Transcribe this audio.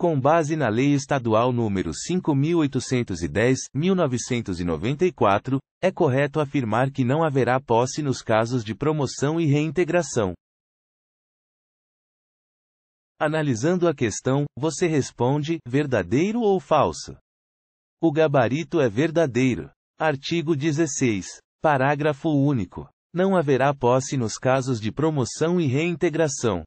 com base na Lei Estadual nº 5810/1994, é correto afirmar que não haverá posse nos casos de promoção e reintegração. Analisando a questão, você responde: verdadeiro ou falso? O gabarito é verdadeiro. Artigo 16. Parágrafo único. Não haverá posse nos casos de promoção e reintegração.